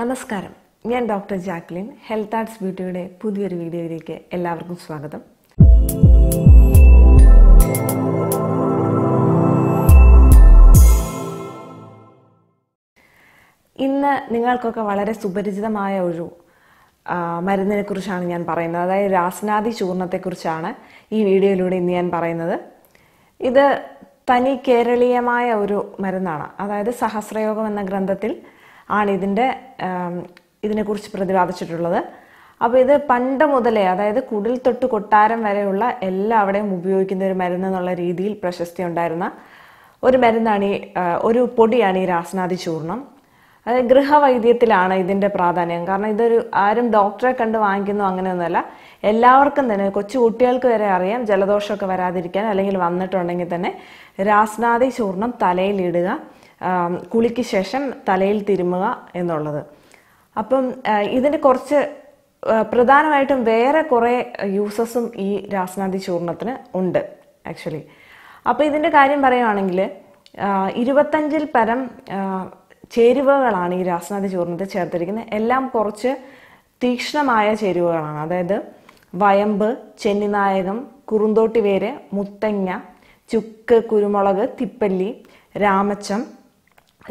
നമസ്കാരം ഞാൻ doctor Jacqueline health arts ബ്യൂട്ടിയുടെ പുതിയൊരു വീഡിയോയിലേക്ക് എല്ലാവർക്കും സ്വാഗതം ഇന്ന് നിങ്ങൾക്കൊക്കെ വളരെ സുപരിചിതമായ ഒരു മരുന്നിനെ കുറിച്ചാണ് ഞാൻ പറയുന്നത് അതായത് രാസനാദി ചൂർണത്തെക്കുറിച്ചാണ് ഈ വീഡിയോയിലൂടെ ഇന്ന് ഞാൻ പറയുന്നത് ഇത് തനി കേരളീയമായ ഒരു മരുന്നാണ് അതായത് സഹസ്രയോഗം എന്ന ഗ്രന്ഥത്തിൽ ആണ് ഇതിൻ്റെ ഇതിനെക്കുറിച്ച് പ്രതിപാദിച്ചിട്ടുള്ളത് അപ്പോൾ ഇത് പണ്ട് മുതലേ അതായത് കുടിൽ തൊട്ട് കൊട്ടാരം വരെയുള്ള എല്ലാവരെയും ഉപയോഗിക്കുന്ന ഒരു മരുന്ന് എന്നുള്ള രീതിയിൽ പ്രശസ്തി ഉണ്ടായിരുന്ന ഒരു മരുന്നാണ് ഈ ഒരു പൊടിയാണ് ഈ രാസനാദി ചൂർണം അതായത് ഗൃഹവൈദ്യത്തിലാണ് ഇതിൻ്റെ പ്രാധാന്യം കാരണം ഇതൊരു ആരും ഡോക്ടറെ കണ്ട് വാങ്ങിക്കുന്നു അങ്ങനെയൊന്നുമല്ല എല്ലാവർക്കും തന്നെ കൊച്ചു കുട്ടികൾക്ക് വരെ അറിയാം ജലദോഷമൊക്കെ വരാതിരിക്കാൻ അല്ലെങ്കിൽ വന്നിട്ടുണ്ടെങ്കിൽ തന്നെ രാസനാദി ചൂർണം തലയിലിടുക കുളിക്ക് ശേഷം തലയിൽ തിരുമുക എന്നുള്ളത് അപ്പം ഇതിന് കുറച്ച് പ്രധാനമായിട്ടും വേറെ കുറേ യൂസസും ഈ രാസനാദി ചൂർണത്തിന് ഉണ്ട് ആക്ച്വലി അപ്പോൾ ഇതിൻ്റെ കാര്യം പറയുകയാണെങ്കിൽ ഇരുപത്തഞ്ചിൽ പരം ചേരുവകളാണ് ഈ രാസനാദി ചൂർണത്തിൽ ചേർത്തിരിക്കുന്നത് എല്ലാം കുറച്ച് തീക്ഷ്ണമായ ചേരുവകളാണ് അതായത് വയമ്പ് ചെന്നിനായകം കുറുന്തോട്ടി വേര് മുത്തങ്ങ ചുക്ക് കുരുമുളക് തിപ്പല്ലി രാമച്ചം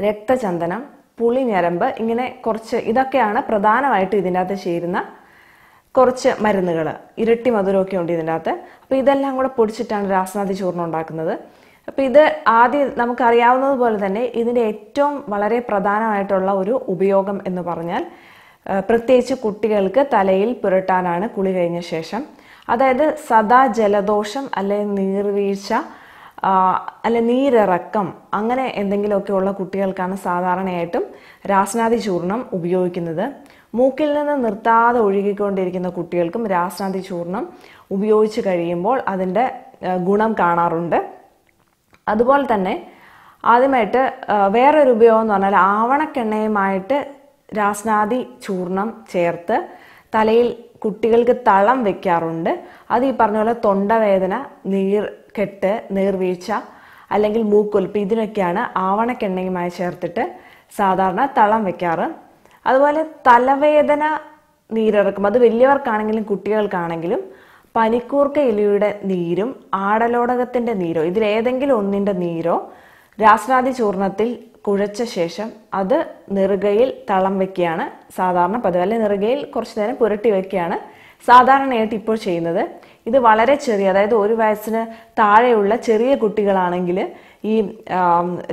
രക്തചന്ദനം പുളി ഞരമ്പ് ഇങ്ങനെ കുറച്ച് ഇതൊക്കെയാണ് പ്രധാനമായിട്ട് ഇതിൻ്റെ അകത്ത് ചേരുന്ന കുറച്ച് മരുന്നുകൾ ഇരട്ടി മധുരമൊക്കെ ഉണ്ട് ഇതിൻ്റെ അകത്ത് അപ്പോൾ ഇതെല്ലാം കൂടെ പൊടിച്ചിട്ടാണ് രാസനാഥി ചൂർണം ഉണ്ടാക്കുന്നത് അപ്പോൾ ഇത് ആദ്യം നമുക്കറിയാവുന്നത് പോലെ തന്നെ ഇതിൻ്റെ ഏറ്റവും വളരെ പ്രധാനമായിട്ടുള്ള ഒരു ഉപയോഗം എന്ന് പറഞ്ഞാൽ പ്രത്യേകിച്ച് കുട്ടികൾക്ക് തലയിൽ പുരട്ടാനാണ് കുളി കഴിഞ്ഞ ശേഷം അതായത് സദാ ജലദോഷം അല്ലെങ്കിൽ നീർവീഴ്ച അല്ലെ നീരിറക്കം അങ്ങനെ എന്തെങ്കിലുമൊക്കെ ഉള്ള കുട്ടികൾക്കാണ് സാധാരണയായിട്ടും രാസനാദി ചൂർണം ഉപയോഗിക്കുന്നത് മൂക്കിൽ നിന്ന് നിർത്താതെ ഒഴുകിക്കൊണ്ടിരിക്കുന്ന കുട്ടികൾക്കും രാസനാദി ചൂർണം ഉപയോഗിച്ച് കഴിയുമ്പോൾ അതിൻ്റെ ഗുണം കാണാറുണ്ട് അതുപോലെ തന്നെ ആദ്യമായിട്ട് വേറൊരു ഉപയോഗം എന്ന് പറഞ്ഞാൽ ആവണക്കെണ്ണയുമായിട്ട് രാസനാദി ചൂർണം ചേർത്ത് തലയിൽ കുട്ടികൾക്ക് തളം വെക്കാറുണ്ട് അത് ഈ പറഞ്ഞ പോലെ തൊണ്ടവേദന നീർ കെട്ട് നീർവീഴ്ച അല്ലെങ്കിൽ മൂക്കൊലിപ്പ് ഇതിനൊക്കെയാണ് ആവണക്കെണ്ണയുമായി ചേർത്തിട്ട് സാധാരണ തളം വെക്കാറ് അതുപോലെ തലവേദന നീരിറക്കും അത് വലിയവർക്കാണെങ്കിലും കുട്ടികൾക്കാണെങ്കിലും പനിക്കൂർക്ക ഇലയുടെ നീരും ആടലോടകത്തിൻ്റെ നീരോ ഇതിലേതെങ്കിലും ഒന്നിൻ്റെ നീരോ രാസനാദി ചൂർണത്തിൽ കുഴച്ച ശേഷം അത് നിറുകയിൽ തളം വെക്കുകയാണ് സാധാരണ പതിവ് അല്ലെങ്കിൽ നിറുകയിൽ കുറച്ച് നേരം പുരട്ടി വെക്കുകയാണ് സാധാരണയായിട്ട് ഇപ്പോൾ ചെയ്യുന്നത് ഇത് വളരെ ചെറിയ അതായത് ഒരു വയസ്സിന് താഴെയുള്ള ചെറിയ കുട്ടികളാണെങ്കിൽ ഈ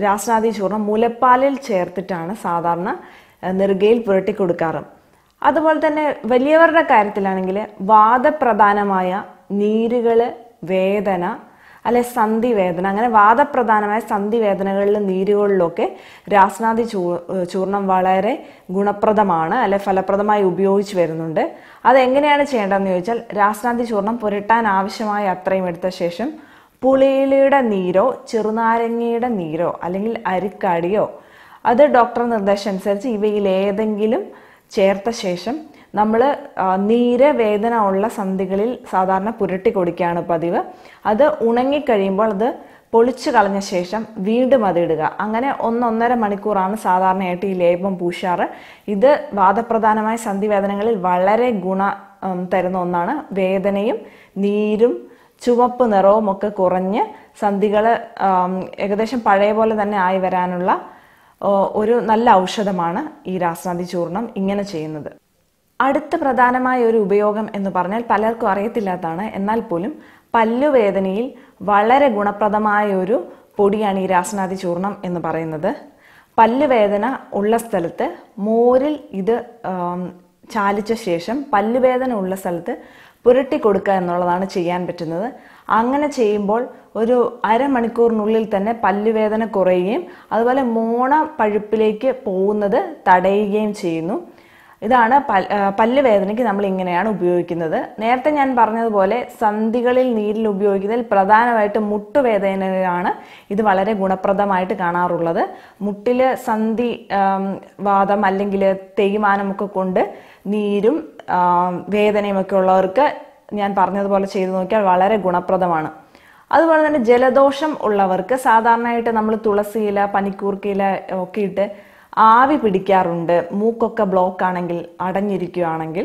രാസനാദി ചൂർണം മുലപ്പാലിൽ ചേർത്തിട്ടാണ് സാധാരണ നെറുകയിൽ പുരട്ടി കൊടുക്കാറ് അതുപോലെ തന്നെ വലിയവരുടെ കാര്യത്തിലാണെങ്കിൽ വാദപ്രധാനമായ നീരുകൾ വേദന അല്ലെ സന്ധിവേദന അങ്ങനെ വാദപ്രധാനമായ സന്ധിവേദനകളിലും നീരുകളിലൊക്കെ രാസനാദി ചൂ ചൂർണം വളരെ ഗുണപ്രദമാണ് അല്ലെ ഫലപ്രദമായി ഉപയോഗിച്ച് വരുന്നുണ്ട് അതെങ്ങനെയാണ് ചെയ്യേണ്ടതെന്ന് ചോദിച്ചാൽ രാസനാദി ചൂർണം പുരട്ടാൻ ആവശ്യമായ അത്രയും എടുത്ത ശേഷം പുളിയിലയുടെ നീരോ ചെറുനാരങ്ങയുടെ നീരോ അല്ലെങ്കിൽ അരിക്കാടിയോ അത് ഡോക്ടർ നിർദ്ദേശം അനുസരിച്ച് ഇവയിൽ ഏതെങ്കിലും ചേർത്ത ശേഷം നമ്മൾ നീര് വേദന ഉള്ള സന്ധികളിൽ സാധാരണ പുരട്ടി കൊടുക്കുകയാണ് പതിവ് അത് ഉണങ്ങിക്കഴിയുമ്പോൾ അത് പൊളിച്ചു കളഞ്ഞ ശേഷം വീണ്ടും അത് ഇടുക അങ്ങനെ ഒന്നൊന്നര മണിക്കൂറാണ് സാധാരണയായിട്ട് ഈ ലേപം പൂശാറ് ഇത് വാദപ്രധാനമായ സന്ധിവേദനകളിൽ വളരെ ഗുണ തരുന്ന ഒന്നാണ് വേദനയും നീരും ചുവപ്പ് നിറവും ഒക്കെ കുറഞ്ഞ് സന്ധികൾ ഏകദേശം പഴയ പോലെ തന്നെ ആയി വരാനുള്ള ഒരു നല്ല ഔഷധമാണ് ഈ രാസനാഥി ചൂർണം ഇങ്ങനെ ചെയ്യുന്നത് അടുത്ത പ്രധാനമായ ഒരു ഉപയോഗം എന്ന് പറഞ്ഞാൽ പലർക്കും അറിയത്തില്ലാത്തതാണ് എന്നാൽ പോലും പല്ലുവേദനയിൽ വളരെ ഗുണപ്രദമായ ഒരു പൊടിയാണ് ഈ രാസനാദി ചൂർണം എന്ന് പറയുന്നത് പല്ലുവേദന ഉള്ള സ്ഥലത്ത് മോരിൽ ഇത് ചാലിച്ച ശേഷം പല്ലുവേദന ഉള്ള സ്ഥലത്ത് പുരട്ടി കൊടുക്കുക എന്നുള്ളതാണ് ചെയ്യാൻ പറ്റുന്നത് അങ്ങനെ ചെയ്യുമ്പോൾ ഒരു അരമണിക്കൂറിനുള്ളിൽ തന്നെ പല്ലുവേദന കുറയുകയും അതുപോലെ മോണ പഴുപ്പിലേക്ക് പോകുന്നത് തടയുകയും ചെയ്യുന്നു ഇതാണ് പല്ല് വേദനയ്ക്ക് നമ്മൾ ഇങ്ങനെയാണ് ഉപയോഗിക്കുന്നത് നേരത്തെ ഞാൻ പറഞ്ഞതുപോലെ സന്ധികളിൽ നീരിൽ ഉപയോഗിക്കുന്നതിൽ പ്രധാനമായിട്ട് മുട്ടുവേദനയാണ് ഇത് വളരെ ഗുണപ്രദമായിട്ട് കാണാറുള്ളത് മുട്ടിൽ സന്ധി വാദം അല്ലെങ്കിൽ തേയ്മാനമൊക്കെ കൊണ്ട് നീരും വേദനയുമൊക്കെ ഉള്ളവർക്ക് ഞാൻ പറഞ്ഞതുപോലെ ചെയ്തു നോക്കിയാൽ വളരെ ഗുണപ്രദമാണ് അതുപോലെ തന്നെ ജലദോഷം ഉള്ളവർക്ക് സാധാരണയായിട്ട് നമ്മൾ തുളസിയില പനിക്കൂർക്കയില ഒക്കെ ഇട്ട് ആവി പിടിക്കാറുണ്ട് മൂക്കൊക്കെ ബ്ലോക്ക് ആണെങ്കിൽ അടഞ്ഞിരിക്കുകയാണെങ്കിൽ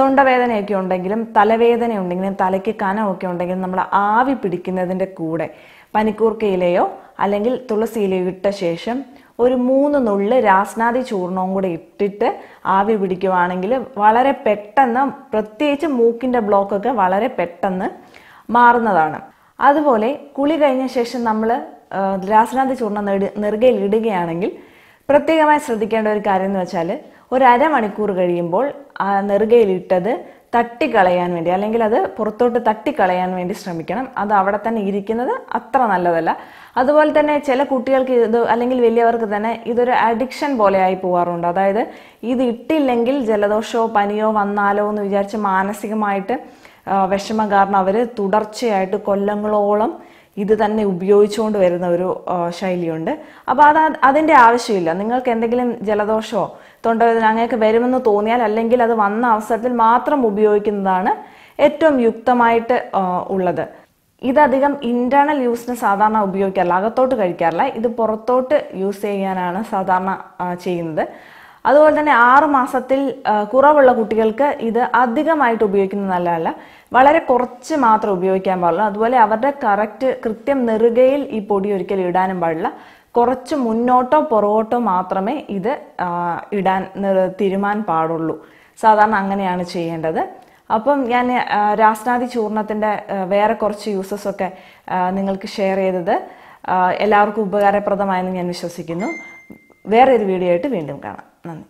തൊണ്ടവേദനയൊക്കെ ഉണ്ടെങ്കിലും തലവേദന ഉണ്ടെങ്കിലും തലയ്ക്ക് കനമൊക്കെ ഉണ്ടെങ്കിലും നമ്മൾ ആവി പിടിക്കുന്നതിൻ്റെ കൂടെ പനിക്കൂർക്കയിലയോ അല്ലെങ്കിൽ തുളസിയിലയോ ഇട്ട ശേഷം ഒരു മൂന്ന് നുള്ള് രാസ്നാദി ചൂർണവും കൂടെ ഇട്ടിട്ട് ആവി പിടിക്കുവാണെങ്കിൽ വളരെ പെട്ടെന്ന് പ്രത്യേകിച്ച് മൂക്കിൻ്റെ ബ്ലോക്കൊക്കെ വളരെ പെട്ടെന്ന് മാറുന്നതാണ് അതുപോലെ കുളി കഴിഞ്ഞ ശേഷം നമ്മൾ രാസനാഥ ചൂർണ്ണം നെറുകയിൽ ഇടുകയാണെങ്കിൽ പ്രത്യേകമായി ശ്രദ്ധിക്കേണ്ട ഒരു കാര്യം എന്ന് വെച്ചാൽ ഒരു അരമണിക്കൂർ കഴിയുമ്പോൾ ആ നെറുകയിലിട്ടത് തട്ടിക്കളയാൻ വേണ്ടി അല്ലെങ്കിൽ അത് പുറത്തോട്ട് തട്ടിക്കളയാൻ വേണ്ടി ശ്രമിക്കണം അത് അവിടെ തന്നെ ഇരിക്കുന്നത് അത്ര നല്ലതല്ല അതുപോലെ തന്നെ ചില കുട്ടികൾക്ക് ഇത് അല്ലെങ്കിൽ വലിയവർക്ക് തന്നെ ഇതൊരു അഡിക്ഷൻ പോലെ ആയി പോവാറുണ്ട് അതായത് ഇത് ഇട്ടില്ലെങ്കിൽ ജലദോഷമോ പനിയോ വന്നാലോ എന്ന് വിചാരിച്ച് മാനസികമായിട്ട് വിഷമം കാരണം അവർ തുടർച്ചയായിട്ട് കൊല്ലങ്ങളോളം ഇത് തന്നെ ഉപയോഗിച്ചുകൊണ്ട് വരുന്ന ഒരു ശൈലിയുണ്ട് അപ്പോൾ അത് അതിൻ്റെ ആവശ്യമില്ല നിങ്ങൾക്ക് എന്തെങ്കിലും ജലദോഷമോ തൊണ്ടവേദന അങ്ങനെയൊക്കെ വരുമെന്ന് തോന്നിയാൽ അല്ലെങ്കിൽ അത് വന്ന അവസരത്തിൽ മാത്രം ഉപയോഗിക്കുന്നതാണ് ഏറ്റവും യുക്തമായിട്ട് ഉള്ളത് ഇതധികം ഇന്റേണൽ യൂസിന് സാധാരണ ഉപയോഗിക്കാറില്ല അകത്തോട്ട് കഴിക്കാറില്ല ഇത് പുറത്തോട്ട് യൂസ് ചെയ്യാനാണ് സാധാരണ ചെയ്യുന്നത് അതുപോലെ തന്നെ ആറ് മാസത്തിൽ കുറവുള്ള കുട്ടികൾക്ക് ഇത് അധികമായിട്ട് ഉപയോഗിക്കുന്നത് നല്ലതല്ല വളരെ കുറച്ച് മാത്രം ഉപയോഗിക്കാൻ പാടുള്ളൂ അതുപോലെ അവരുടെ കറക്റ്റ് കൃത്യം നെറുകയിൽ ഈ പൊടി ഒരിക്കലും ഇടാനും പാടില്ല കുറച്ച് മുന്നോട്ടോ പുറകോട്ടോ മാത്രമേ ഇത് ഇടാൻ തീരുമാൻ പാടുള്ളൂ സാധാരണ അങ്ങനെയാണ് ചെയ്യേണ്ടത് അപ്പം ഞാൻ രാസ്നാദി ചൂർണത്തിൻ്റെ വേറെ കുറച്ച് യൂസസ് ഒക്കെ നിങ്ങൾക്ക് ഷെയർ ചെയ്തത് എല്ലാവർക്കും ഉപകാരപ്രദമായെന്ന് ഞാൻ വിശ്വസിക്കുന്നു വേറെ ഒരു വീഡിയോ ആയിട്ട് വീണ്ടും കാണാം Hanım.